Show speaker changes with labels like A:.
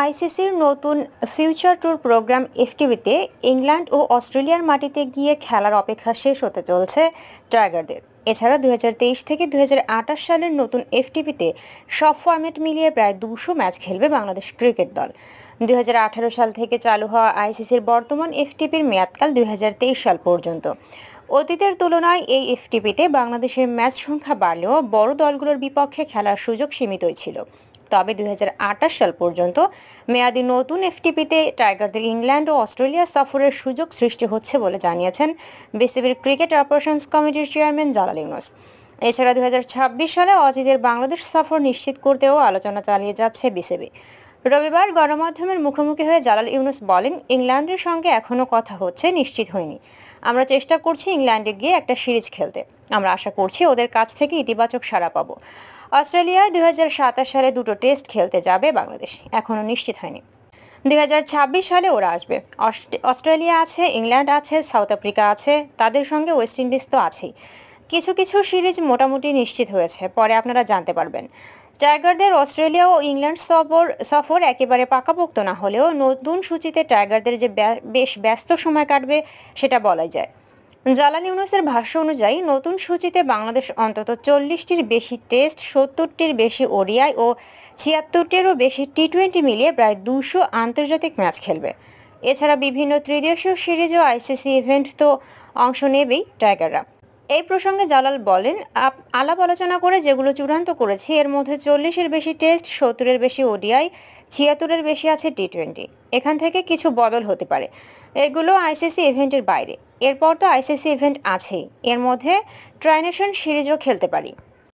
A: আইসিসির নতুন future tour programme এফটিভিতে ইংল্যান্ড ও অস্ট্রেলিয়ার মাটিতে গিয়ে খেলার অপেক্ষা শেষ হতে চলছে টাইগারদের এছাড়া দু থেকে দু সালের নতুন এফটিপিতে সব ফর্মেট মিলিয়ে প্রায় দুশো ম্যাচ খেলবে বাংলাদেশ ক্রিকেট দল দু সাল থেকে চালু হওয়া আইসিসির বর্তমান এফটিপির মেয়াদকাল দু সাল পর্যন্ত অতীতের তুলনায় এই এফটিপিতে বাংলাদেশের ম্যাচ সংখ্যা বাড়লেও বড় দলগুলোর বিপক্ষে খেলার সুযোগ সীমিতই ছিল তবে দুই সাল পর্যন্ত মেয়াদি নতুন এফটিপিতে টাইগারদের ইংল্যান্ড ও অস্ট্রেলিয়া সফরের সুযোগ সৃষ্টি হচ্ছে বলে জানিয়েছেন বিসিবির ক্রিকেট অপারেশনস কমিটির চেয়ারম্যান জালাল ইউনুস এছাড়া দুই সালে অজিদের বাংলাদেশ সফর নিশ্চিত করতেও আলোচনা চালিয়ে যাচ্ছে বিসিবি রবিবার গণমাধ্যমের মুখোমুখি হয়ে জালাল ইউনুস বলেন ইংল্যান্ডের সঙ্গে এখনও কথা হচ্ছে নিশ্চিত হয়নি আমরা চেষ্টা করছি ইংল্যান্ডে গিয়ে একটা সিরিজ খেলতে আমরা আশা করছি ওদের কাছ থেকে ইতিবাচক সাড়া পাবো অস্ট্রেলিয়ায় দুই সালে দুটো টেস্ট খেলতে যাবে বাংলাদেশ এখনও নিশ্চিত হয়নি দুই সালে ওরা আসবে অস্ট্রেলিয়া আছে ইংল্যান্ড আছে সাউথ আফ্রিকা আছে তাদের সঙ্গে ওয়েস্ট ইন্ডিজ তো আছেই কিছু কিছু সিরিজ মোটামুটি নিশ্চিত হয়েছে পরে আপনারা জানতে পারবেন টাইগারদের অস্ট্রেলিয়া ও ইংল্যান্ড সফর সফর একেবারে পাকাপোক্ত না হলেও নতুন সূচিতে টাইগারদের যে বেশ ব্যস্ত সময় কাটবে সেটা বলাই যায় জ্বালানি ইউনুসের ভাষ্য অনুযায়ী নতুন সূচিতে বাংলাদেশ অন্তত চল্লিশটির বেশি টেস্ট সত্তরটির বেশি ওডিআই ও ছিয়াত্তরটিরও বেশি টি টোয়েন্টি মিলিয়ে প্রায় দুশো আন্তর্জাতিক ম্যাচ খেলবে এছাড়া বিভিন্ন ত্রিদেশীয় সিরিজ ও আইসিসি ইভেন্ট তো অংশ নেবেই টাইগাররা এই প্রসঙ্গে জালাল বলেন আলাপ আলোচনা করে যেগুলো চূড়ান্ত করেছি এর মধ্যে চল্লিশের বেশি টেস্ট সত্তরের বেশি ওডিআই ছিয়াত্তরের বেশি আছে টি টোয়েন্টি এখান থেকে কিছু বদল হতে পারে এগুলো আইসিসি ইভেন্টের বাইরে এরপর তো আইসিসি ইভেন্ট আছেই এর মধ্যে ট্রাইনেশন সিরিজও খেলতে পারি